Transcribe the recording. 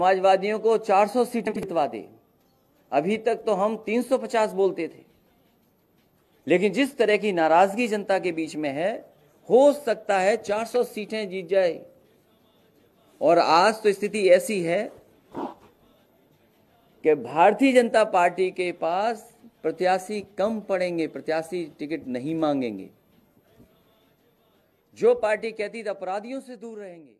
समाजवादियों को 400 सीटें जितवा दे अभी तक तो हम 350 बोलते थे लेकिन जिस तरह की नाराजगी जनता के बीच में है हो सकता है 400 सीटें जीत जाए और आज तो स्थिति ऐसी है कि भारतीय जनता पार्टी के पास प्रत्याशी कम पड़ेंगे प्रत्याशी टिकट नहीं मांगेंगे जो पार्टी कहती तो अपराधियों से दूर रहेंगे